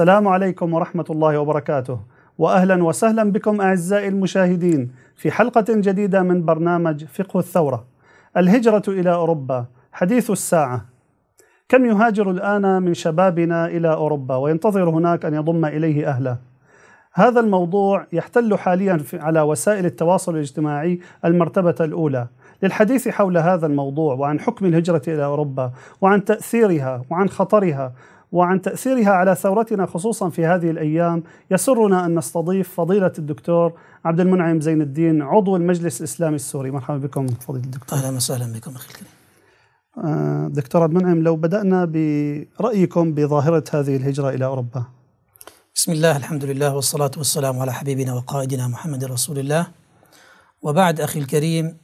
السلام عليكم ورحمة الله وبركاته وأهلا وسهلا بكم أعزائي المشاهدين في حلقة جديدة من برنامج فقه الثورة الهجرة إلى أوروبا حديث الساعة كم يهاجر الآن من شبابنا إلى أوروبا وينتظر هناك أن يضم إليه أهله هذا الموضوع يحتل حاليا على وسائل التواصل الاجتماعي المرتبة الأولى للحديث حول هذا الموضوع وعن حكم الهجرة إلى أوروبا وعن تأثيرها وعن خطرها وعن تأثيرها على ثورتنا خصوصا في هذه الأيام يسرنا أن نستضيف فضيلة الدكتور عبد المنعم زين الدين عضو المجلس الإسلامي السوري مرحبا بكم فضيلة الدكتور أهلا وسهلا بكم أخي الكريم آه، دكتور عبد المنعم لو بدأنا برأيكم بظاهرة هذه الهجرة إلى أوروبا بسم الله الحمد لله والصلاة والسلام على حبيبنا وقائدنا محمد رسول الله وبعد أخي الكريم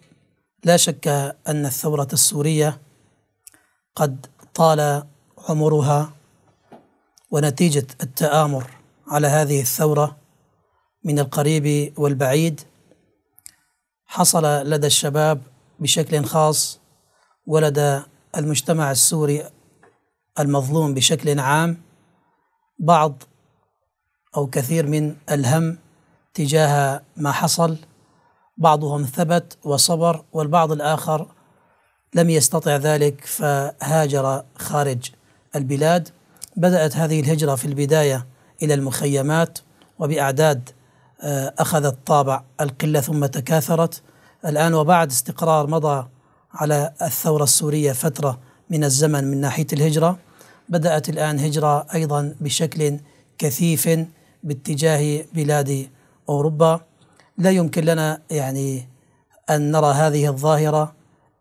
لا شك أن الثورة السورية قد طال عمرها ونتيجة التآمر على هذه الثورة من القريب والبعيد حصل لدى الشباب بشكل خاص ولدى المجتمع السوري المظلوم بشكل عام بعض أو كثير من الهم تجاه ما حصل بعضهم ثبت وصبر والبعض الآخر لم يستطع ذلك فهاجر خارج البلاد بدأت هذه الهجرة في البداية إلى المخيمات وبأعداد آه، أخذت طابع القلة ثم تكاثرت الآن وبعد استقرار مضى على الثورة السورية فترة من الزمن من ناحية الهجرة بدأت الآن هجرة أيضا بشكل كثيف باتجاه بلاد أوروبا لا يمكن لنا يعني أن نرى هذه الظاهرة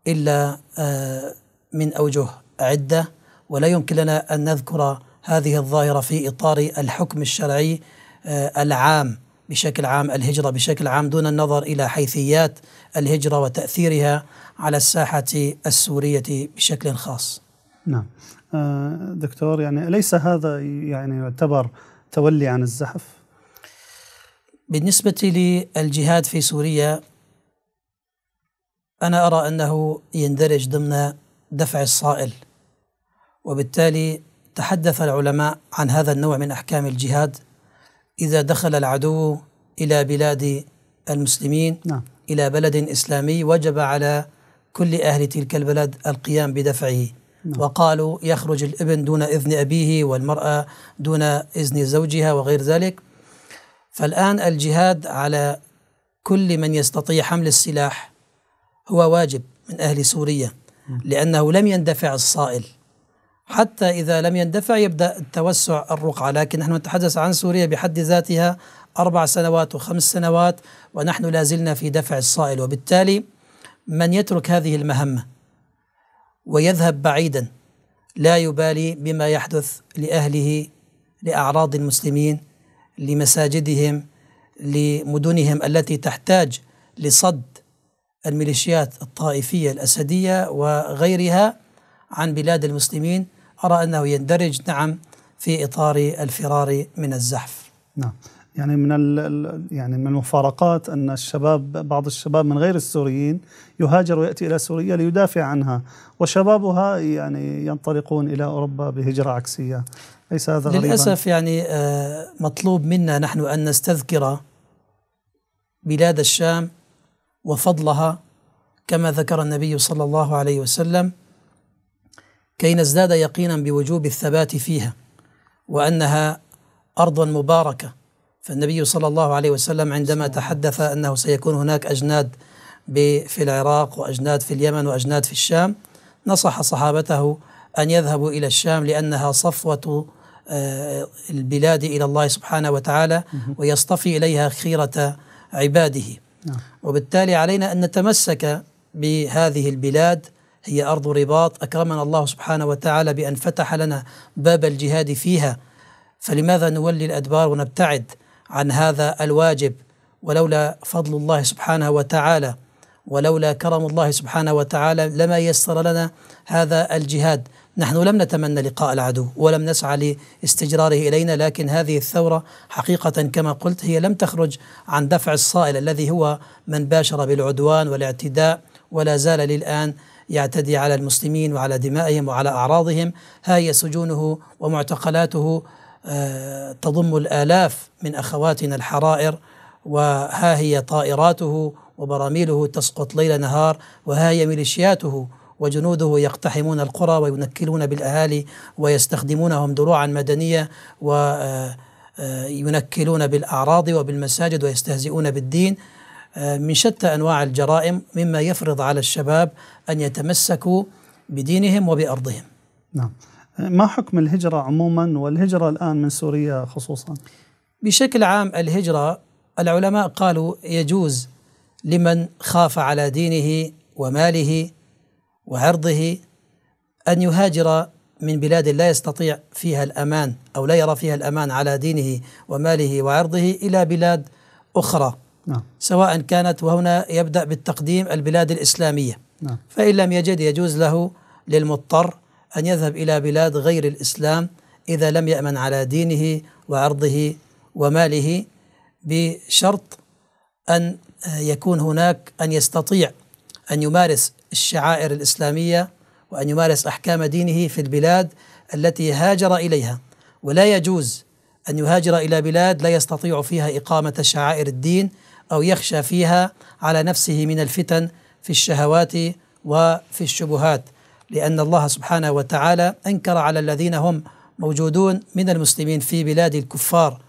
إلا آه، من أوجه عدة ولا يمكن لنا أن نذكر هذه الظاهرة في إطار الحكم الشرعي آه، العام بشكل عام الهجرة بشكل عام دون النظر إلى حيثيات الهجرة وتأثيرها على الساحة السورية بشكل خاص نعم آه، دكتور يعني أليس هذا يعني يعتبر تولي عن الزحف؟ بالنسبة للجهاد في سوريا أنا أرى أنه يندرج ضمن دفع الصائل وبالتالي تحدث العلماء عن هذا النوع من أحكام الجهاد إذا دخل العدو إلى بلاد المسلمين نعم. إلى بلد إسلامي وجب على كل أهل تلك البلد القيام بدفعه نعم. وقالوا يخرج الابن دون إذن أبيه والمرأة دون إذن زوجها وغير ذلك فالآن الجهاد على كل من يستطيع حمل السلاح هو واجب من أهل سوريا نعم. لأنه لم يندفع الصائل حتى إذا لم يندفع يبدأ التوسع الرقعة لكن نحن نتحدث عن سوريا بحد ذاتها أربع سنوات وخمس سنوات ونحن لا زلنا في دفع الصائل وبالتالي من يترك هذه المهمة ويذهب بعيدا لا يبالي بما يحدث لأهله لأعراض المسلمين لمساجدهم لمدنهم التي تحتاج لصد الميليشيات الطائفية الأسدية وغيرها عن بلاد المسلمين أرى أنه يندرج نعم في إطار الفرار من الزحف نعم يعني من يعني من المفارقات ان الشباب بعض الشباب من غير السوريين يهاجر وياتي الى سوريا ليدافع عنها وشبابها يعني ينطلقون الى اوروبا بهجره عكسيه ليس هذا غريبا للاسف يعني آه، مطلوب منا نحن ان نستذكر بلاد الشام وفضلها كما ذكر النبي صلى الله عليه وسلم كي نزداد يقينا بوجوب الثبات فيها وانها ارض مباركه فالنبي صلى الله عليه وسلم عندما تحدث انه سيكون هناك اجناد في العراق واجناد في اليمن واجناد في الشام نصح صحابته ان يذهبوا الى الشام لانها صفوه آه، البلاد الى الله سبحانه وتعالى ويصطفي اليها خيره عباده نعم. وبالتالي علينا ان نتمسك بهذه البلاد هي أرض رباط أكرمنا الله سبحانه وتعالى بأن فتح لنا باب الجهاد فيها فلماذا نولي الأدبار ونبتعد عن هذا الواجب ولولا فضل الله سبحانه وتعالى ولولا كرم الله سبحانه وتعالى لما يسر لنا هذا الجهاد نحن لم نتمنى لقاء العدو ولم نسعى لاستجراره الينا لكن هذه الثوره حقيقه كما قلت هي لم تخرج عن دفع الصائل الذي هو من باشر بالعدوان والاعتداء ولا زال للان يعتدي على المسلمين وعلى دمائهم وعلى أعراضهم هاي سجونه ومعتقلاته آه، تضم الآلاف من أخواتنا الحرائر وها هي طائراته وبراميله تسقط ليل نهار وها هي ميليشياته وجنوده يقتحمون القرى وينكلون بالأهالي ويستخدمونهم دروعا مدنية وينكلون آه، آه، بالأعراض وبالمساجد ويستهزئون بالدين من شتى انواع الجرائم مما يفرض على الشباب ان يتمسكوا بدينهم وبارضهم. نعم. ما حكم الهجره عموما والهجره الان من سوريا خصوصا؟ بشكل عام الهجره العلماء قالوا يجوز لمن خاف على دينه وماله وعرضه ان يهاجر من بلاد لا يستطيع فيها الامان او لا يرى فيها الامان على دينه وماله وعرضه الى بلاد اخرى نعم. سواء كانت وهنا يبدأ بالتقديم البلاد الإسلامية نعم. فإن لم يجد يجوز له للمضطر أن يذهب إلى بلاد غير الإسلام إذا لم يأمن على دينه وعرضه وماله بشرط أن يكون هناك أن يستطيع أن يمارس الشعائر الإسلامية وأن يمارس أحكام دينه في البلاد التي هاجر إليها ولا يجوز أن يهاجر إلى بلاد لا يستطيع فيها إقامة شعائر الدين أو يخشى فيها على نفسه من الفتن في الشهوات وفي الشبهات لأن الله سبحانه وتعالى أنكر على الذين هم موجودون من المسلمين في بلاد الكفار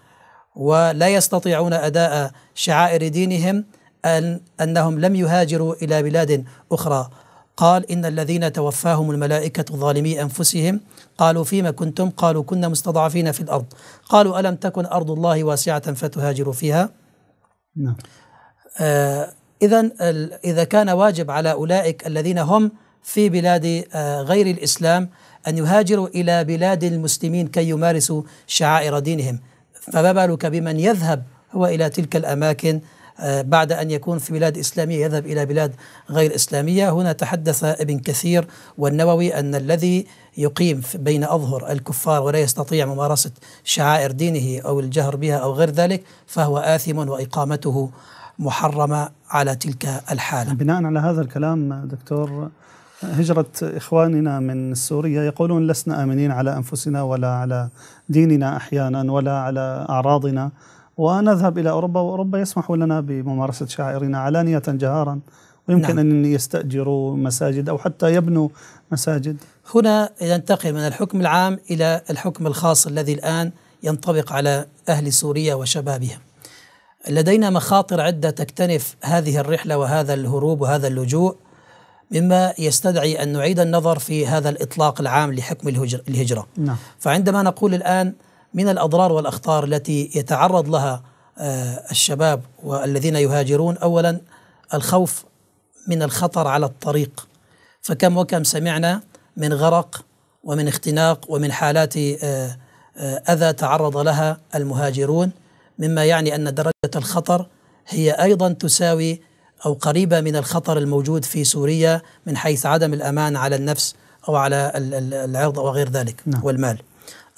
ولا يستطيعون أداء شعائر دينهم أن أنهم لم يهاجروا إلى بلاد أخرى قال إن الذين توفاهم الملائكة ظالمي أنفسهم قالوا فيما كنتم قالوا كنا مستضعفين في الأرض قالوا ألم تكن أرض الله واسعة فتهاجروا فيها نعم آه إذا إذا كان واجب على أولئك الذين هم في بلاد آه غير الإسلام أن يهاجروا إلى بلاد المسلمين كي يمارسوا شعائر دينهم فما بالك بمن يذهب هو إلى تلك الأماكن آه، بعد أن يكون في بلاد إسلامية يذهب إلى بلاد غير إسلامية هنا تحدث ابن كثير والنووي أن الذي يقيم بين أظهر الكفار ولا يستطيع ممارسة شعائر دينه أو الجهر بها أو غير ذلك فهو آثم وإقامته محرمة على تلك الحالة بناء على هذا الكلام دكتور هجرة إخواننا من سوريا يقولون لسنا آمنين على أنفسنا ولا على ديننا أحيانا ولا على أعراضنا ونذهب إلى أوروبا وأوروبا يسمح لنا بممارسة شعائرنا علانية جهارا ويمكن نعم. أن يستأجروا مساجد أو حتى يبنوا مساجد هنا ننتقل من الحكم العام إلى الحكم الخاص الذي الآن ينطبق على أهل سوريا وشبابها لدينا مخاطر عدة تكتنف هذه الرحلة وهذا الهروب وهذا اللجوء مما يستدعي أن نعيد النظر في هذا الإطلاق العام لحكم الهجرة نعم. فعندما نقول الآن من الأضرار والأخطار التي يتعرض لها آه، الشباب والذين يهاجرون أولا الخوف من الخطر على الطريق فكم وكم سمعنا من غرق ومن اختناق ومن حالات آه، آه، أذى تعرض لها المهاجرون مما يعني أن درجة الخطر هي أيضا تساوي أو قريبة من الخطر الموجود في سوريا من حيث عدم الأمان على النفس أو على العرض وغير ذلك نعم. والمال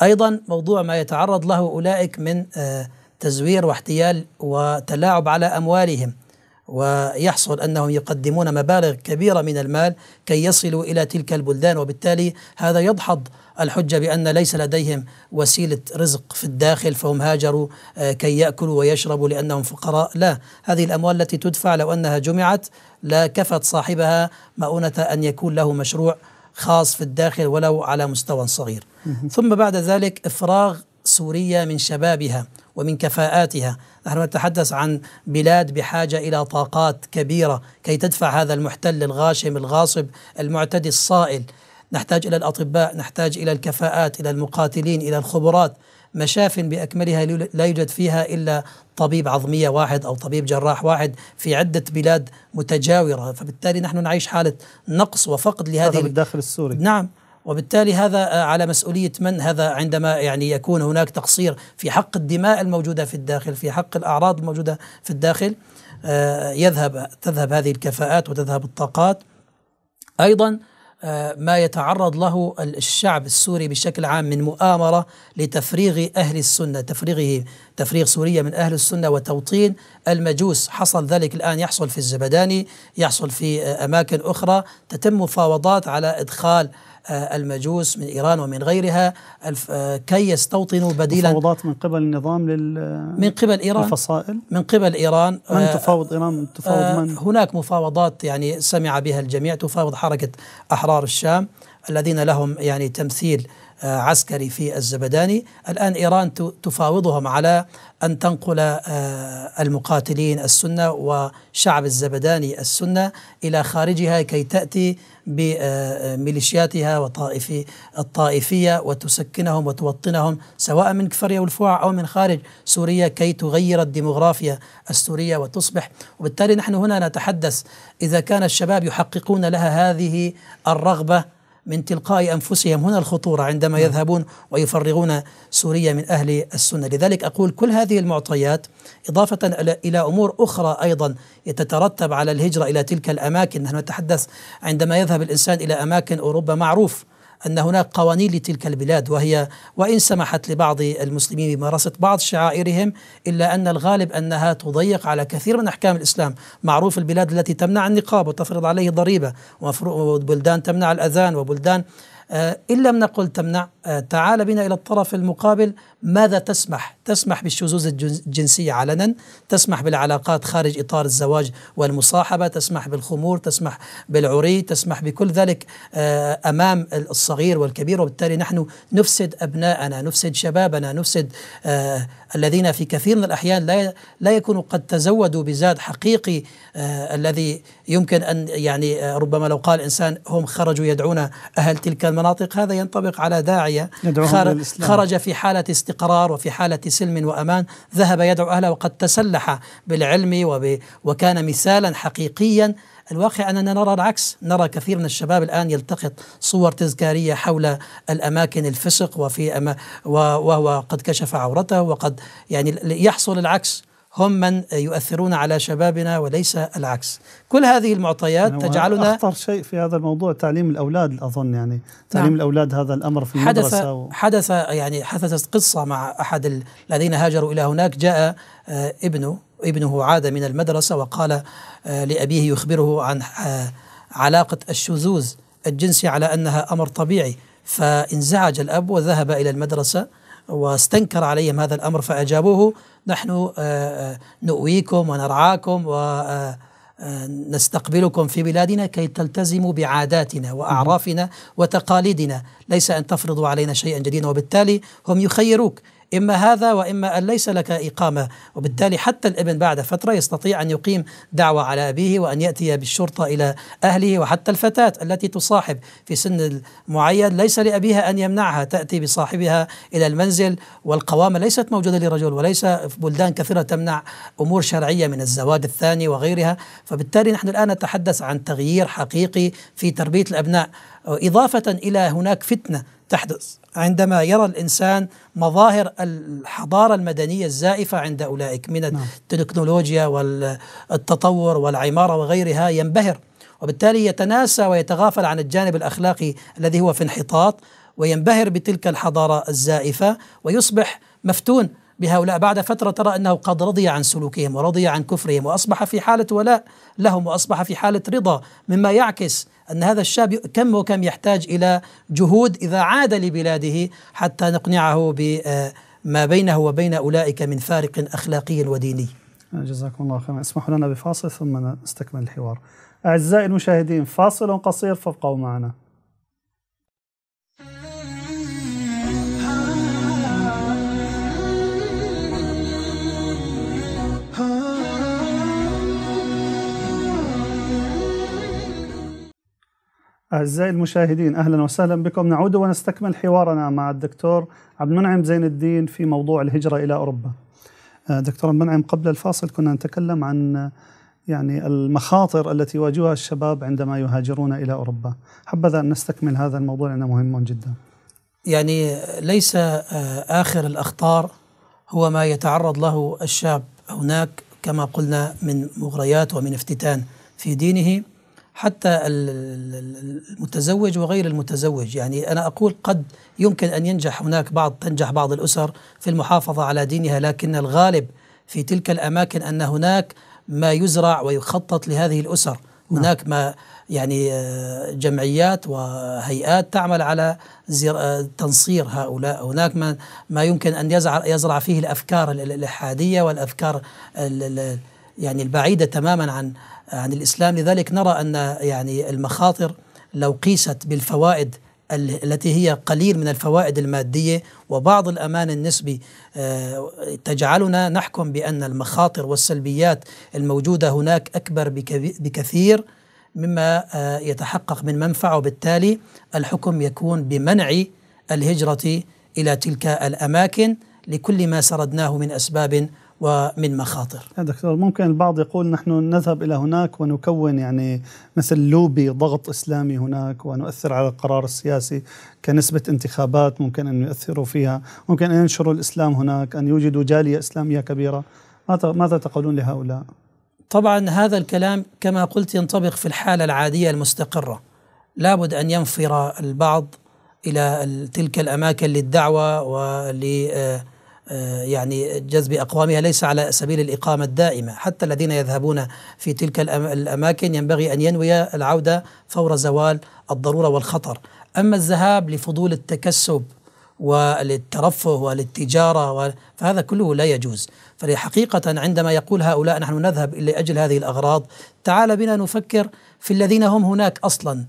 أيضا موضوع ما يتعرض له أولئك من آه، تزوير واحتيال وتلاعب على أموالهم ويحصل انهم يقدمون مبالغ كبيره من المال كي يصلوا الى تلك البلدان وبالتالي هذا يدحض الحجه بان ليس لديهم وسيله رزق في الداخل فهم هاجروا آه، كي ياكلوا ويشربوا لانهم فقراء، لا، هذه الاموال التي تدفع لو انها جمعت لكفت صاحبها مؤونه ان يكون له مشروع خاص في الداخل ولو على مستوى صغير ثم بعد ذلك إفراغ سوريا من شبابها ومن كفاءاتها نحن نتحدث عن بلاد بحاجة إلى طاقات كبيرة كي تدفع هذا المحتل الغاشم الغاصب المعتدي الصائل نحتاج إلى الأطباء نحتاج إلى الكفاءات إلى المقاتلين إلى الخبرات مشاف بأكملها لا يوجد فيها إلا طبيب عظمية واحد أو طبيب جراح واحد في عدة بلاد متجاورة فبالتالي نحن نعيش حالة نقص وفقد لهذه هذا بالداخل السوري نعم وبالتالي هذا آه، على مسؤولية من هذا عندما يعني يكون هناك تقصير في حق الدماء الموجودة في الداخل في حق الأعراض الموجودة في الداخل آه، يذهب تذهب هذه الكفاءات وتذهب الطاقات أيضا آه، ما يتعرض له الشعب السوري بشكل عام من مؤامرة لتفريغ أهل السنة تفريغه تفريغ سوريا من أهل السنة وتوطين المجوس حصل ذلك الآن يحصل في الزبداني يحصل في آه، أماكن أخرى تتم مفاوضات على إدخال آه، المجوس من إيران ومن غيرها آه، كي يستوطنوا بديلا مفاوضات من قبل النظام لل من قبل إيران الفصائل من قبل إيران من آه، تفاوض إيران من تفاوض من هناك مفاوضات يعني سمع بها الجميع تفاوض حركة أحرار الشام الذين لهم يعني تمثيل آه، عسكري في الزبداني الآن إيران تفاوضهم على أن تنقل آه، المقاتلين السنة وشعب الزبداني السنة إلى خارجها كي تأتي بميليشياتها آه، وطائفي الطائفية وتسكنهم وتوطنهم سواء من كفرية والفوع أو من خارج سوريا كي تغير الديمغرافيا السورية وتصبح وبالتالي نحن هنا نتحدث إذا كان الشباب يحققون لها هذه الرغبة من تلقاء أنفسهم هنا الخطورة عندما نعم. يذهبون ويفرغون سوريا من أهل السنة لذلك أقول كل هذه المعطيات إضافة إلى أمور أخرى أيضا تترتب على الهجرة إلى تلك الأماكن نحن نتحدث عندما يذهب الإنسان إلى أماكن أوروبا معروف أن هناك قوانين لتلك البلاد وهي وإن سمحت لبعض المسلمين بممارسة بعض شعائرهم إلا أن الغالب أنها تضيق على كثير من أحكام الإسلام معروف البلاد التي تمنع النقاب وتفرض عليه ضريبة وبلدان تمنع الأذان وبلدان آه، إن لم نقل تمنع آه، تعال بنا إلى الطرف المقابل ماذا تسمح تسمح بالشذوذ الجنسية علنا تسمح بالعلاقات خارج إطار الزواج والمصاحبة تسمح بالخمور تسمح بالعري تسمح بكل ذلك آه، أمام الصغير والكبير وبالتالي نحن نفسد أبناءنا نفسد شبابنا نفسد آه، الذين في كثير من الأحيان لا لا يكونوا قد تزودوا بزاد حقيقي آه، الذي يمكن أن يعني ربما لو قال إنسان هم خرجوا يدعون أهل تلك المناطق هذا ينطبق على داعية خرج في حالة استقرار وفي حالة سلم وامان ذهب يدعو اهله وقد تسلح بالعلم وب وكان مثالا حقيقيا الواقع أننا نرى العكس نرى كثير من الشباب الآن يلتقط صور تذكارية حول الأماكن الفسق وفي أما وهو قد كشف عورته وقد يعني يحصل العكس هم من يؤثرون على شبابنا وليس العكس كل هذه المعطيات تجعلنا أخطر شيء في هذا الموضوع تعليم الأولاد أظن يعني نعم. تعليم نعم. الأولاد هذا الأمر في المدرسة حدث, و... حدث يعني حدثت قصة مع أحد الذين هاجروا إلى هناك جاء آه، ابنه ابنه عاد من المدرسة وقال آه، لأبيه يخبره عن آه، علاقة الشذوذ الجنسي على أنها أمر طبيعي فانزعج الأب وذهب إلى المدرسة واستنكر عليهم هذا الأمر فأجابوه نحن آه، آه، نؤويكم ونرعاكم ونستقبلكم آه، في بلادنا كي تلتزموا بعاداتنا وأعرافنا وتقاليدنا ليس أن تفرضوا علينا شيئا جديدا وبالتالي هم يخيروك إما هذا وإما أن ليس لك إقامة وبالتالي حتى الابن بعد فترة يستطيع أن يقيم دعوة على أبيه وأن يأتي بالشرطة إلى أهله وحتى الفتاة التي تصاحب في سن معين ليس لأبيها أن يمنعها تأتي بصاحبها إلى المنزل والقوامة ليست موجودة لرجل وليس في بلدان كثيرة تمنع أمور شرعية من الزواج الثاني وغيرها فبالتالي نحن الآن نتحدث عن تغيير حقيقي في تربية الأبناء إضافة إلى هناك فتنة تحدث عندما يرى الانسان مظاهر الحضاره المدنيه الزائفه عند اولئك من نعم. التكنولوجيا والتطور والعماره وغيرها ينبهر وبالتالي يتناسى ويتغافل عن الجانب الاخلاقي الذي هو في انحطاط وينبهر بتلك الحضاره الزائفه ويصبح مفتون بهؤلاء بعد فترة ترى أنه قد رضي عن سلوكهم ورضي عن كفرهم وأصبح في حالة ولاء لهم وأصبح في حالة رضا مما يعكس أن هذا الشاب كم وكم يحتاج إلى جهود إذا عاد لبلاده حتى نقنعه بما آه، بينه وبين أولئك من فارق أخلاقي وديني جزاكم الله خيرا اسمحوا لنا بفاصل ثم نستكمل الحوار أعزائي المشاهدين فاصل قصير فابقوا معنا أعزائي المشاهدين أهلا وسهلا بكم نعود ونستكمل حوارنا مع الدكتور عبد المنعم زين الدين في موضوع الهجرة إلى أوروبا آه، دكتور المنعم قبل الفاصل كنا نتكلم عن آه، يعني المخاطر التي يواجهها الشباب عندما يهاجرون إلى أوروبا حبذا أن نستكمل هذا الموضوع لأنه مهم جدا يعني ليس آه، آخر الأخطار هو ما يتعرض له الشاب هناك كما قلنا من مغريات ومن افتتان في دينه حتى المتزوج وغير المتزوج يعني أنا أقول قد يمكن أن ينجح هناك بعض تنجح بعض الأسر في المحافظة على دينها لكن الغالب في تلك الأماكن أن هناك ما يزرع ويخطط لهذه الأسر نعم. هناك ما يعني آه، جمعيات وهيئات تعمل على آه، تنصير هؤلاء هناك ما, ما يمكن أن يزرع, يزرع فيه الأفكار الإلحادية والأفكار يعني البعيدة تماما عن عن الإسلام لذلك نرى أن يعني المخاطر لو قيست بالفوائد التي هي قليل من الفوائد المادية وبعض الأمان النسبي آه، تجعلنا نحكم بأن المخاطر والسلبيات الموجودة هناك أكبر بكثير مما آه، يتحقق من منفعة وبالتالي الحكم يكون بمنع الهجرة إلى تلك الأماكن لكل ما سردناه من أسباب ومن مخاطر دكتور ممكن البعض يقول نحن نذهب إلى هناك ونكون يعني مثل لوبي ضغط إسلامي هناك ونؤثر على القرار السياسي كنسبة انتخابات ممكن أن يؤثروا فيها ممكن أن ينشروا الإسلام هناك أن يوجدوا جالية إسلامية كبيرة ماذا تقولون لهؤلاء؟ طبعا هذا الكلام كما قلت ينطبق في الحالة العادية المستقرة لابد أن ينفر البعض إلى تلك الأماكن للدعوة ول آه، آه، يعني جذب أقوامها ليس على سبيل الإقامة الدائمة حتى الذين يذهبون في تلك الأماكن ينبغي أن ينوي العودة فور زوال الضرورة والخطر أما الذهاب لفضول التكسب وللترفه وللتجارة فهذا كله لا يجوز فحقيقة عندما يقول هؤلاء نحن نذهب لأجل هذه الأغراض تعال بنا نفكر في الذين هم هناك أصلاً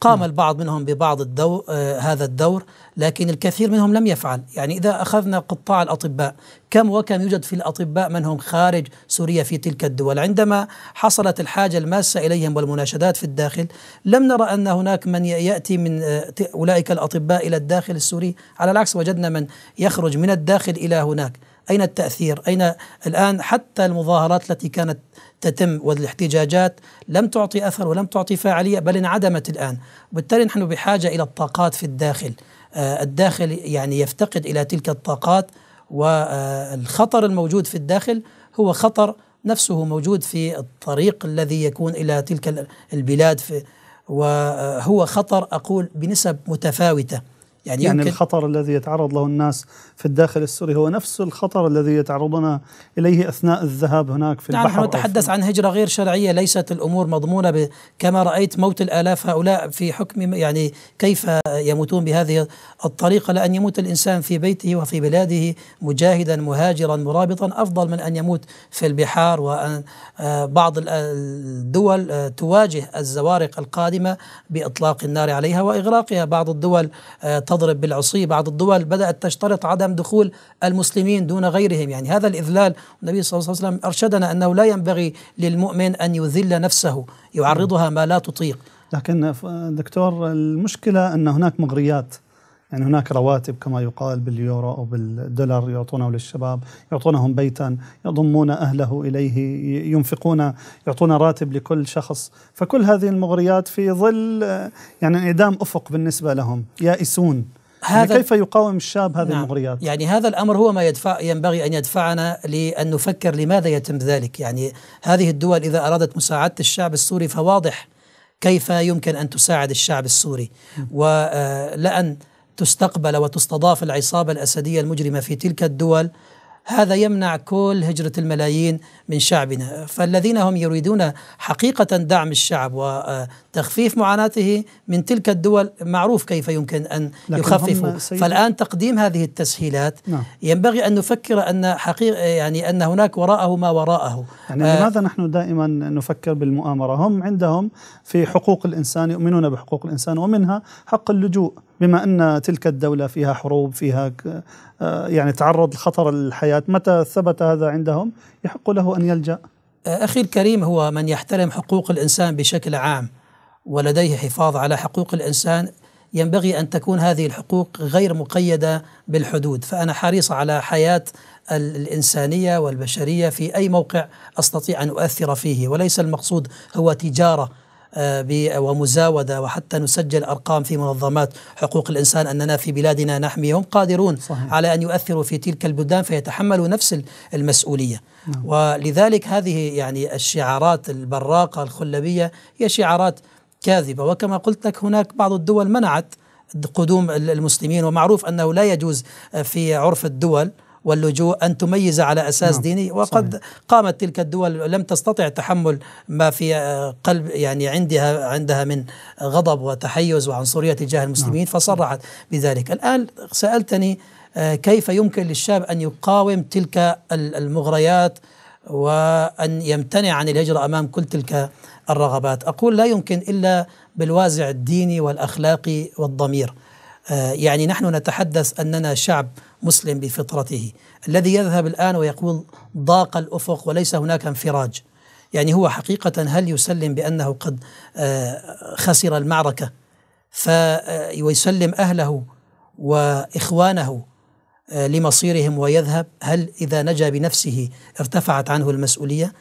قام البعض منهم ببعض الدور آه هذا الدور لكن الكثير منهم لم يفعل يعني إذا أخذنا قطاع الأطباء كم وكم يوجد في الأطباء من هم خارج سوريا في تلك الدول عندما حصلت الحاجة الماسة إليهم والمناشدات في الداخل لم نرى أن هناك من يأتي من آه، أولئك الأطباء إلى الداخل السوري على العكس وجدنا من يخرج من الداخل إلى هناك أين التأثير أين الآن حتى المظاهرات التي كانت تتم والاحتجاجات لم تعطي أثر ولم تعطي فاعلية بل انعدمت الآن وبالتالي نحن بحاجة إلى الطاقات في الداخل آه، الداخل يعني يفتقد إلى تلك الطاقات والخطر الموجود في الداخل هو خطر نفسه موجود في الطريق الذي يكون إلى تلك البلاد في وهو خطر أقول بنسب متفاوتة يعني, يعني الخطر الذي يتعرض له الناس في الداخل السوري هو نفس الخطر الذي يتعرضون إليه أثناء الذهاب هناك في نعم البحر نحن نتحدث عن هجرة غير شرعية ليست الأمور مضمونة كما رأيت موت الآلاف هؤلاء في حكم يعني كيف يموتون بهذه الطريقة لأن يموت الإنسان في بيته وفي بلاده مجاهدا مهاجرا مرابطا أفضل من أن يموت في البحار وأن آه، بعض الدول آه، تواجه الزوارق القادمة بإطلاق النار عليها وإغراقها بعض الدول آه، تضع تضرب بالعصي بعض الدول بدأت تشترط عدم دخول المسلمين دون غيرهم يعني هذا الإذلال النبي صلى الله عليه وسلم أرشدنا أنه لا ينبغي للمؤمن أن يذل نفسه يعرضها ما لا تطيق لكن دكتور المشكلة أن هناك مغريات يعني هناك رواتب كما يقال باليورو أو بالدولار يعطونه للشباب يعطونهم بيتا يضمون أهله إليه ينفقون يعطون راتب لكل شخص فكل هذه المغريات في ظل يعني انعدام أفق بالنسبة لهم يائسون يعني هذا يعني كيف يقاوم الشاب هذه نعم المغريات؟ يعني هذا الامر هو ما يدفع ينبغي ان يدفعنا لان نفكر لماذا يتم ذلك، يعني هذه الدول اذا ارادت مساعده الشعب السوري فواضح كيف يمكن ان تساعد الشعب السوري ولان آه، تستقبل وتستضاف العصابة الأسدية المجرمة في تلك الدول هذا يمنع كل هجرة الملايين من شعبنا فالذين هم يريدون حقيقة دعم الشعب وتخفيف معاناته من تلك الدول معروف كيف يمكن أن يخففوا فالآن تقديم هذه التسهيلات نعم. ينبغي أن نفكر أن حقيقة يعني أن هناك وراءه ما وراءه يعني آه لماذا نحن دائما نفكر بالمؤامرة هم عندهم في حقوق الإنسان يؤمنون بحقوق الإنسان ومنها حق اللجوء بما ان تلك الدوله فيها حروب فيها آه، يعني تعرض لخطر الحياه متى ثبت هذا عندهم يحق له ان يلجا آه، اخي الكريم هو من يحترم حقوق الانسان بشكل عام ولديه حفاظ على حقوق الانسان ينبغي ان تكون هذه الحقوق غير مقيده بالحدود، فانا حريص على حياه الانسانيه والبشريه في اي موقع استطيع ان اؤثر فيه، وليس المقصود هو تجاره آه، ومزاودة وحتى نسجل أرقام في منظمات حقوق الإنسان أننا في بلادنا نحمي هم قادرون صحيح. على أن يؤثروا في تلك البلدان فيتحملوا نفس المسؤولية نعم. ولذلك هذه يعني الشعارات البراقة الخلبية هي شعارات كاذبة وكما قلت لك هناك بعض الدول منعت قدوم المسلمين ومعروف أنه لا يجوز في عرف الدول واللجوء أن تميز على أساس نعم. ديني وقد صحيح. قامت تلك الدول لم تستطع تحمل ما في قلب يعني عندها عندها من غضب وتحيز وعنصرية تجاه المسلمين نعم. فصرحت بذلك الآن سألتني آه، كيف يمكن للشاب أن يقاوم تلك المغريات وأن يمتنع عن الهجرة أمام كل تلك الرغبات أقول لا يمكن إلا بالوازع الديني والأخلاقي والضمير آه، يعني نحن نتحدث أننا شعب مسلم بفطرته الذي يذهب الآن ويقول ضاق الأفق وليس هناك انفراج يعني هو حقيقة هل يسلم بأنه قد آه، خسر المعركة فيسلم آه، أهله وإخوانه آه، لمصيرهم ويذهب هل إذا نجا بنفسه ارتفعت عنه المسؤولية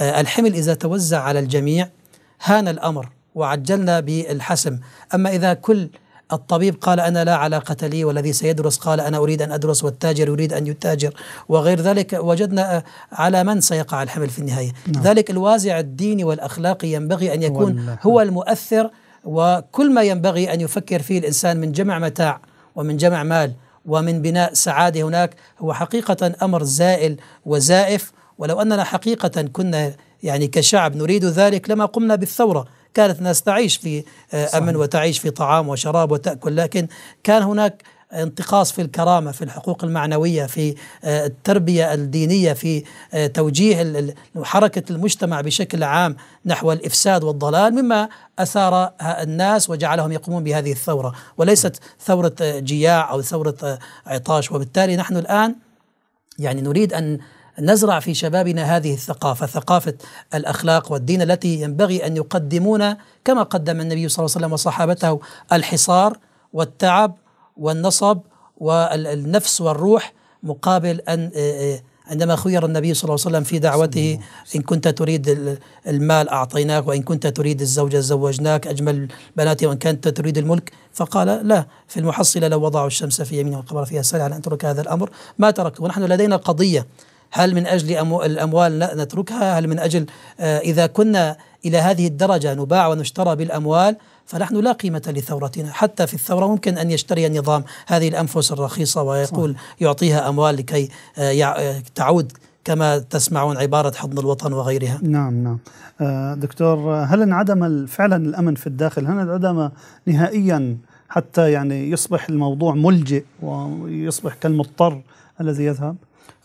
الحمل إذا توزع على الجميع هان الأمر وعجلنا بالحسم أما إذا كل الطبيب قال أنا لا علاقة لي والذي سيدرس قال أنا أريد أن أدرس والتاجر يريد أن يتاجر وغير ذلك وجدنا على من سيقع الحمل في النهاية نعم. ذلك الوازع الديني والأخلاقي ينبغي أن يكون هو المؤثر وكل ما ينبغي أن يفكر فيه الإنسان من جمع متاع ومن جمع مال ومن بناء سعادة هناك هو حقيقة أمر زائل وزائف ولو أننا حقيقة كنا يعني كشعب نريد ذلك لما قمنا بالثورة كانت الناس تعيش في آه، أمن صحيح. وتعيش في طعام وشراب وتأكل لكن كان هناك انتقاص في الكرامه في الحقوق المعنويه في آه، التربيه الدينيه في آه، توجيه حركه المجتمع بشكل عام نحو الافساد والضلال مما اثار الناس وجعلهم يقومون بهذه الثوره وليست ثوره جياع او ثوره عطاش وبالتالي نحن الان يعني نريد ان نزرع في شبابنا هذه الثقافة ثقافة الأخلاق والدين التي ينبغي أن يقدمون كما قدم النبي صلى الله عليه وسلم وصحابته الحصار والتعب والنصب والنفس والروح مقابل أن عندما خير النبي صلى الله عليه وسلم في دعوته إن كنت تريد المال أعطيناك وإن كنت تريد الزوجة زوجناك أجمل بناتي وإن كنت تريد الملك فقال لا في المحصلة لو وضعوا الشمس في يمين والقمر في يسار على أن ترك هذا الأمر ما تركته ونحن لدينا قضية هل من أجل الأموال نتركها هل من أجل آه، إذا كنا إلى هذه الدرجة نباع ونشترى بالأموال فنحن لا قيمة لثورتنا حتى في الثورة ممكن أن يشتري النظام هذه الأنفس الرخيصة ويقول يعطيها أموال لكي آه، آه، تعود كما تسمعون عبارة حضن الوطن وغيرها نعم نعم دكتور هل انعدم فعلا الأمن في الداخل هل انعدم نهائيا حتى يعني يصبح الموضوع ملجئ ويصبح كالمضطر الذي يذهب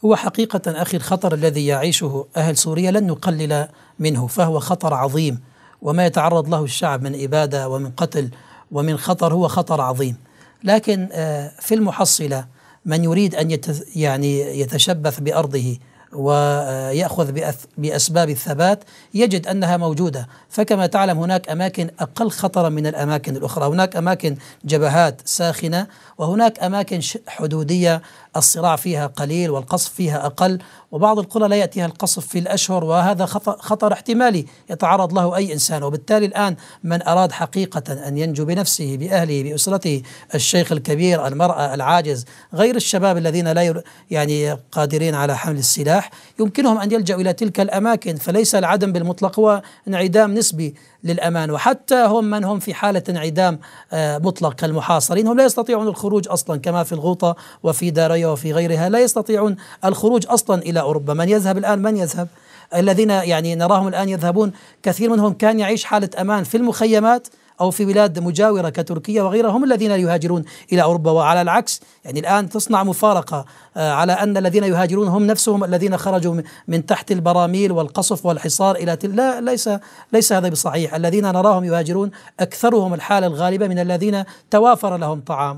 هو حقيقة أخي الخطر الذي يعيشه أهل سوريا لن نقلل منه فهو خطر عظيم وما يتعرض له الشعب من إبادة ومن قتل ومن خطر هو خطر عظيم لكن آه، في المحصلة من يريد أن يعني يتشبث بأرضه ويأخذ بأسباب الثبات يجد أنها موجودة فكما تعلم هناك أماكن أقل خطرا من الأماكن الأخرى هناك أماكن جبهات ساخنة وهناك أماكن حدودية الصراع فيها قليل والقصف فيها أقل وبعض القرى لا يأتيها القصف في الأشهر وهذا خطر احتمالي يتعرض له أي إنسان وبالتالي الآن من أراد حقيقة أن ينجو بنفسه بأهله بأسرته الشيخ الكبير المرأة العاجز غير الشباب الذين لا يعني قادرين على حمل السلاح يمكنهم أن يلجأوا إلى تلك الأماكن فليس العدم بالمطلق هو انعدام نسبي للأمان وحتى هم من هم في حالة انعدام آه، مطلق كالمحاصرين هم لا يستطيعون الخروج أصلا كما في الغوطة وفي داريا وفي غيرها لا يستطيعون الخروج أصلا إلى أوروبا من يذهب الآن من يذهب الذين يعني نراهم الآن يذهبون كثير منهم كان يعيش حالة أمان في المخيمات أو في بلاد مجاورة كتركيا وغيرها هم الذين يهاجرون إلى أوروبا وعلى العكس يعني الآن تصنع مفارقة آه، على أن الذين يهاجرون هم نفسهم الذين خرجوا من تحت البراميل والقصف والحصار إلى تل لا ليس ليس هذا بصحيح الذين نراهم يهاجرون أكثرهم الحالة الغالبة من الذين توافر لهم طعام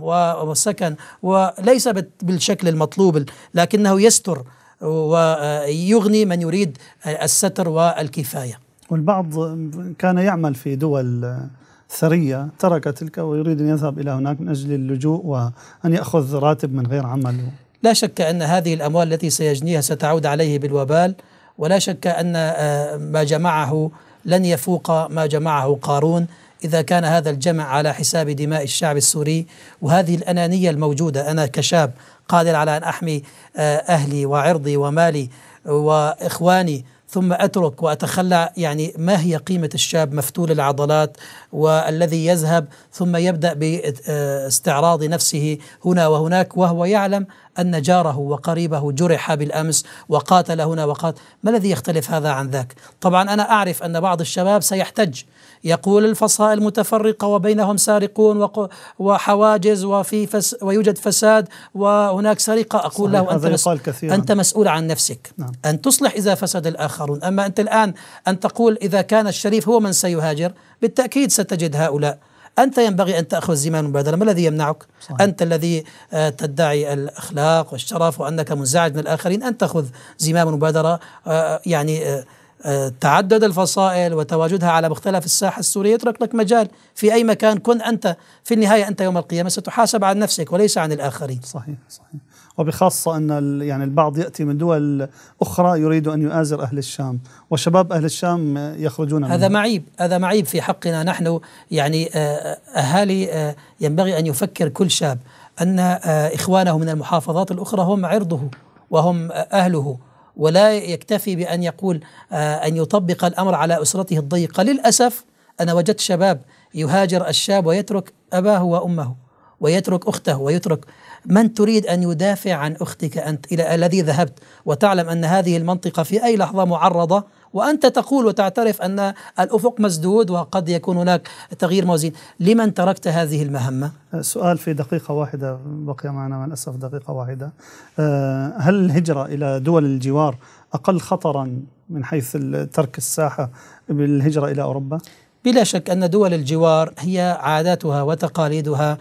وسكن وليس بالشكل المطلوب لكنه يستر ويغني من يريد الستر والكفايه والبعض كان يعمل في دول ثرية ترك تلك ويريد أن يذهب إلى هناك من أجل اللجوء وأن يأخذ راتب من غير عمل لا شك أن هذه الأموال التي سيجنيها ستعود عليه بالوبال ولا شك أن آه، ما جمعه لن يفوق ما جمعه قارون إذا كان هذا الجمع على حساب دماء الشعب السوري وهذه الأنانية الموجودة أنا كشاب قادر على أن أحمي آه، أهلي وعرضي ومالي وإخواني ثم اترك واتخلى يعني ما هي قيمه الشاب مفتول العضلات والذي يذهب ثم يبدا باستعراض آه، نفسه هنا وهناك وهو يعلم أن جاره وقريبه جرح بالأمس وقاتل هنا وقاتل ما الذي يختلف هذا عن ذاك طبعا أنا أعرف أن بعض الشباب سيحتج يقول الفصائل متفرقة وبينهم سارقون وحواجز وفي فس ويوجد فساد وهناك سرقة أقول له أنت, مس أنت مسؤول عن نفسك نعم. أن تصلح إذا فسد الآخرون أما أنت الآن أن تقول إذا كان الشريف هو من سيهاجر بالتأكيد ستجد هؤلاء أنت ينبغي أن تأخذ زمام المبادرة ما الذي يمنعك صحيح. أنت الذي آه، تدعي الأخلاق والشرف وأنك منزعج من الآخرين أن تأخذ زمام المبادرة يعني آه، آه، تعدد الفصائل وتواجدها على مختلف الساحة السورية يترك لك مجال في أي مكان كن أنت في النهاية أنت يوم القيامة ستحاسب عن نفسك وليس عن الآخرين صحيح صحيح وبخاصة أن يعني البعض يأتي من دول أخرى يريد أن يؤازر أهل الشام وشباب أهل الشام يخرجون هذا منه. معيب هذا معيب في حقنا نحن يعني آه، أهالي آه، ينبغي أن يفكر كل شاب أن آه، إخوانه من المحافظات الأخرى هم عرضه وهم أهله ولا يكتفي بأن يقول أن يطبق الأمر على أسرته الضيقة للأسف أنا وجدت شباب يهاجر الشاب ويترك أباه وأمه ويترك أخته ويترك من تريد أن يدافع عن أختك أنت إلى الذي ذهبت وتعلم أن هذه المنطقة في أي لحظة معرضة وأنت تقول وتعترف أن الأفق مسدود وقد يكون هناك تغيير موازين لمن تركت هذه المهمة؟ سؤال في دقيقة واحدة بقي معنا مع الأسف دقيقة واحدة آه، هل الهجرة إلى دول الجوار أقل خطرا من حيث ترك الساحة بالهجرة إلى أوروبا؟ بلا شك أن دول الجوار هي عاداتها وتقاليدها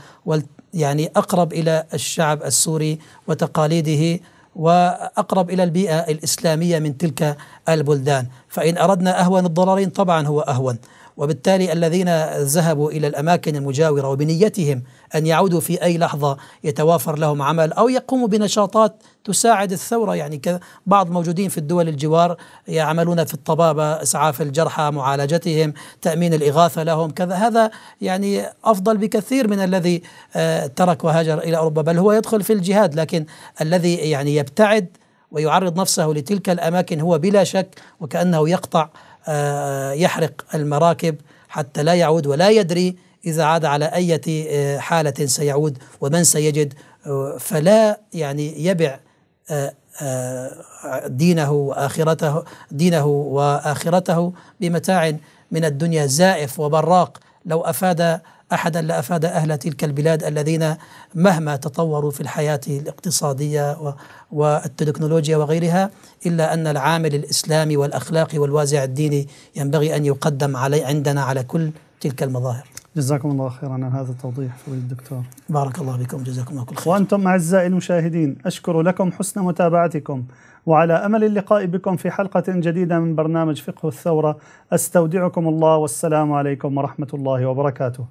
يعني أقرب إلى الشعب السوري وتقاليده وأقرب إلى البيئة الإسلامية من تلك البلدان فإن أردنا أهون الضررين طبعا هو أهون وبالتالي الذين ذهبوا إلى الأماكن المجاورة وبنيتهم أن يعودوا في أي لحظة يتوافر لهم عمل أو يقوموا بنشاطات تساعد الثورة يعني بعض موجودين في الدول الجوار يعملون في الطبابة إسعاف الجرحى معالجتهم تأمين الإغاثة لهم كذا هذا يعني أفضل بكثير من الذي آه، ترك وهاجر إلى أوروبا بل هو يدخل في الجهاد لكن الذي يعني يبتعد ويعرض نفسه لتلك الأماكن هو بلا شك وكأنه يقطع آه، يحرق المراكب حتى لا يعود ولا يدري إذا عاد على أي آه، حالة سيعود ومن سيجد آه، فلا يعني يبع دينه وآخرته دينه وآخرته بمتاع من الدنيا زائف وبراق لو أفاد أحدا لأفاد أهل تلك البلاد الذين مهما تطوروا في الحياة الاقتصادية والتكنولوجيا وغيرها إلا أن العامل الإسلامي والأخلاقي والوازع الديني ينبغي أن يقدم علي عندنا على كل تلك المظاهر جزاكم الله خيرا عن هذا التوضيح فضيلة الدكتور بارك الله بكم جزاكم الله كل خير وأنتم أعزائي المشاهدين أشكر لكم حسن متابعتكم وعلى امل اللقاء بكم في حلقه جديده من برنامج فقه الثوره استودعكم الله والسلام عليكم ورحمه الله وبركاته.